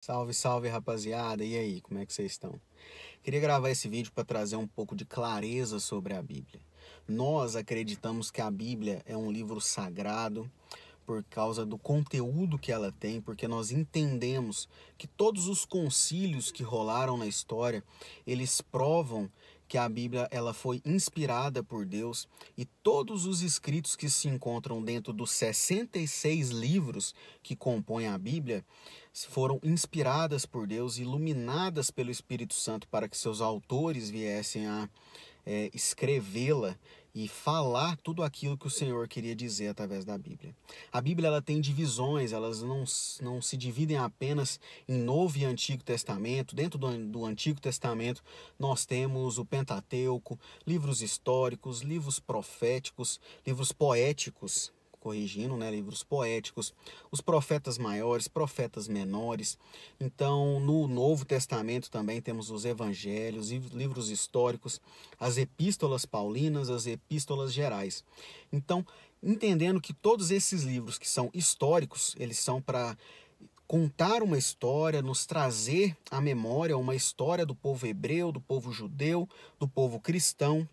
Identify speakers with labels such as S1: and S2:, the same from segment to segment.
S1: Salve, salve rapaziada! E aí, como é que vocês estão? Queria gravar esse vídeo para trazer um pouco de clareza sobre a Bíblia. Nós acreditamos que a Bíblia é um livro sagrado por causa do conteúdo que ela tem, porque nós entendemos que todos os concílios que rolaram na história, eles provam que a Bíblia ela foi inspirada por Deus e todos os escritos que se encontram dentro dos 66 livros que compõem a Bíblia foram inspiradas por Deus, iluminadas pelo Espírito Santo para que seus autores viessem a é, escrevê-la e falar tudo aquilo que o Senhor queria dizer através da Bíblia. A Bíblia ela tem divisões, elas não, não se dividem apenas em Novo e Antigo Testamento. Dentro do, do Antigo Testamento, nós temos o Pentateuco, livros históricos, livros proféticos, livros poéticos, corrigindo, né? Livros poéticos, os profetas maiores, profetas menores. Então, no Novo Testamento também temos os evangelhos, livros históricos, as epístolas paulinas, as epístolas gerais. Então, entendendo que todos esses livros que são históricos, eles são para contar uma história, nos trazer à memória uma história do povo hebreu, do povo judeu, do povo cristão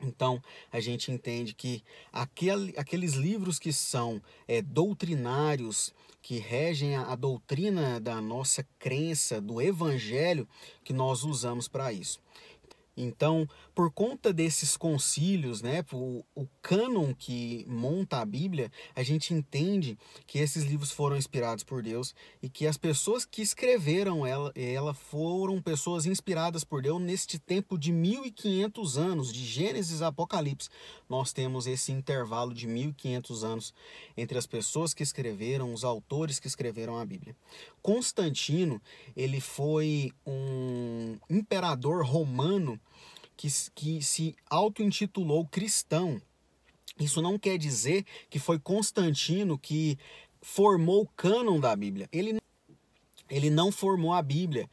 S1: então, a gente entende que aquele, aqueles livros que são é, doutrinários, que regem a, a, doutrina da nossa crença, do evangelho, que nós usamos para isso. Então, por conta desses concílios, né, o, o cânon que monta a Bíblia, a gente entende que esses livros foram inspirados por Deus e que as pessoas que escreveram ela, ela foram pessoas inspiradas por Deus neste tempo de 1500 anos, de Gênesis a Apocalipse. Nós temos esse intervalo de 1500 anos entre as pessoas que escreveram, os autores que escreveram a Bíblia. Constantino, ele foi um imperador romano que, que se auto-intitulou cristão. Isso não quer dizer que foi Constantino que formou o cânon da Bíblia. Ele ele não formou a Bíblia.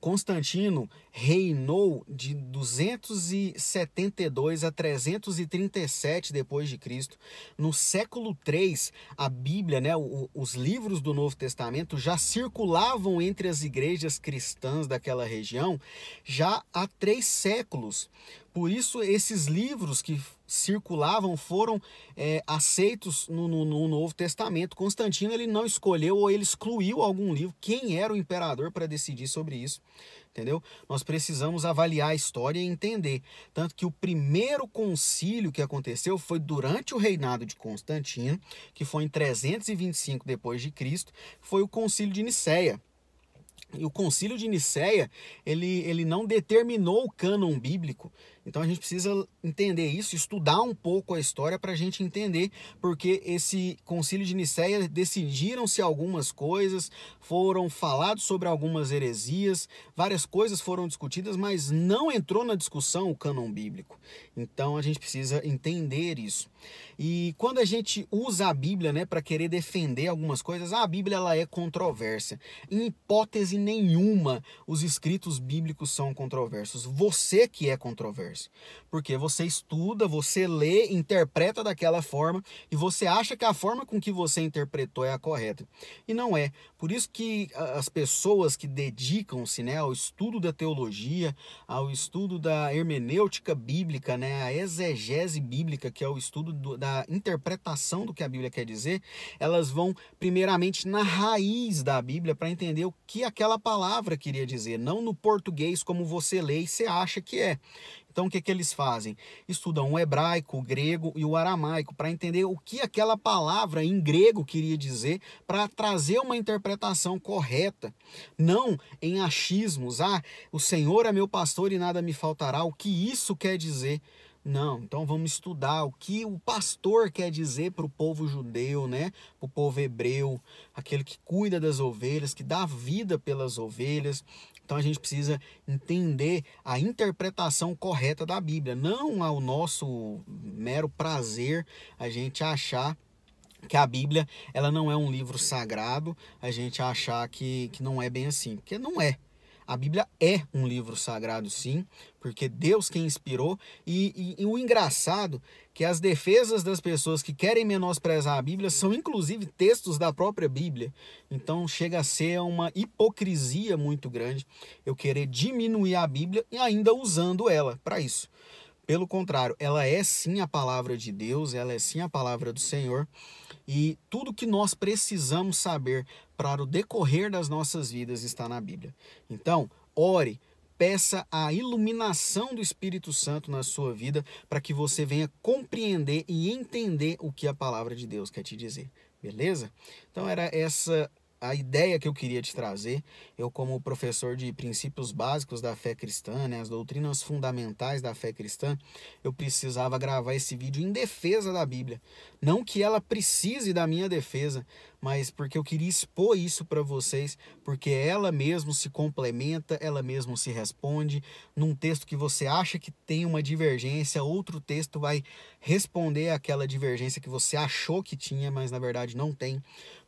S1: Constantino reinou de 272 a 337 depois de Cristo. No século III, a Bíblia, né, os livros do Novo Testamento já circulavam entre as igrejas cristãs daquela região já há três séculos. Por isso, esses livros que circulavam foram é, aceitos no, no, no, Novo Testamento. Constantino ele não escolheu ou ele excluiu algum livro. Quem era o imperador para decidir sobre isso? Entendeu? Nós precisamos avaliar a história e entender. Tanto que o primeiro concílio que aconteceu foi durante o reinado de Constantino, que foi em 325 depois de Cristo, foi o concílio de Nicéia. E o concílio de Nicéia, ele, ele não determinou o cânon bíblico, então a gente precisa entender isso, estudar um pouco a história para a gente entender porque esse concílio de Nicéia decidiram-se algumas coisas, foram falados sobre algumas heresias, várias coisas foram discutidas, mas não entrou na discussão o cânon bíblico. Então a gente precisa entender isso. E quando a gente usa a Bíblia, né, para querer defender algumas coisas, a Bíblia ela é controversa. Em hipótese nenhuma, os escritos bíblicos são controversos. Você que é controverso porque você estuda, você lê, interpreta daquela forma e você acha que a forma com que você interpretou é a correta. E não é. Por isso que as pessoas que dedicam-se né, ao estudo da teologia, ao estudo da hermenêutica bíblica, né, a exegese bíblica, que é o estudo do, da interpretação do que a Bíblia quer dizer, elas vão primeiramente na raiz da Bíblia para entender o que aquela palavra queria dizer, não no português como você lê e você acha que é. Então o que, que eles fazem? Estudam o hebraico, o grego e o aramaico para entender o que aquela palavra em grego queria dizer para trazer uma interpretação correta, não em achismos. Ah, o Senhor é meu pastor e nada me faltará. O que isso quer dizer? Não, então vamos estudar o que o pastor quer dizer para o povo judeu, né? Para o povo hebreu, aquele que cuida das ovelhas, que dá vida pelas ovelhas, então a gente precisa entender a interpretação correta da Bíblia, não ao nosso mero prazer a gente achar que a Bíblia ela não é um livro sagrado, a gente achar que, que não é bem assim, porque não é. A Bíblia é um livro sagrado, sim, porque Deus que inspirou. E, e, e o engraçado que as defesas das pessoas que querem menosprezar a Bíblia são inclusive textos da própria Bíblia. Então chega a ser uma hipocrisia muito grande eu querer diminuir a Bíblia e ainda usando ela para isso. Pelo contrário, ela é sim a palavra de Deus, ela é sim a palavra do Senhor. E tudo que nós precisamos saber para o decorrer das nossas vidas está na Bíblia. Então, ore, peça a iluminação do Espírito Santo na sua vida para que você venha compreender e entender o que a palavra de Deus quer te dizer. Beleza? Então era essa a ideia que eu queria te trazer, eu como professor de princípios básicos da fé cristã, né, as doutrinas fundamentais da fé cristã, eu precisava gravar esse vídeo em defesa da Bíblia. Não que ela precise da minha defesa, mas porque eu queria expor isso para vocês, porque ela mesmo se complementa, ela mesmo se responde. Num texto que você acha que tem uma divergência, outro texto vai responder aquela divergência que você achou que tinha, mas na verdade não tem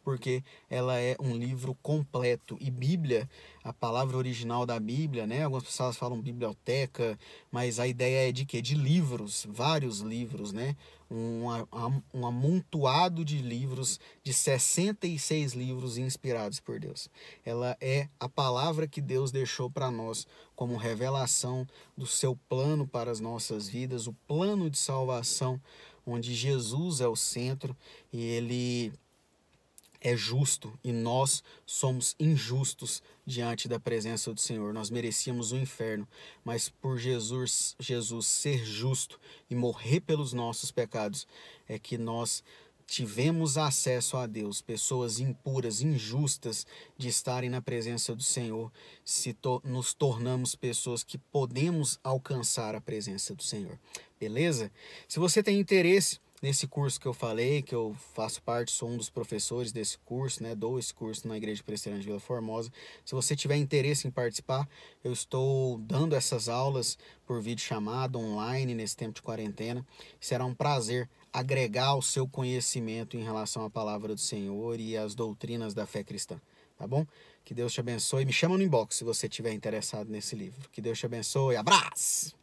S1: porque ela é um livro completo. E Bíblia, a palavra original da Bíblia, né? Algumas pessoas falam biblioteca, mas a ideia é de quê? De livros, vários livros, né? Um, um amontoado de livros, de 66 livros inspirados por Deus. Ela é a palavra que Deus deixou para nós como revelação do seu plano para as nossas vidas, o plano de salvação, onde Jesus é o centro e ele é justo e nós somos injustos diante da presença do Senhor. Nós merecíamos o inferno, mas por Jesus, Jesus ser justo e morrer pelos nossos pecados, é que nós tivemos acesso a Deus. Pessoas impuras, injustas de estarem na presença do Senhor, se to nos tornamos pessoas que podemos alcançar a presença do Senhor. Beleza? Se você tem interesse nesse curso que eu falei, que eu faço parte, sou um dos professores desse curso, né? Dou esse curso na Igreja Presbiteriana de Vila Formosa. Se você tiver interesse em participar, eu estou dando essas aulas por vídeo chamado online nesse tempo de quarentena. Será um prazer agregar o seu conhecimento em relação à palavra do Senhor e às doutrinas da fé cristã, tá bom? Que Deus te abençoe. Me chama no inbox se você tiver interessado nesse livro. Que Deus te abençoe. Abraço.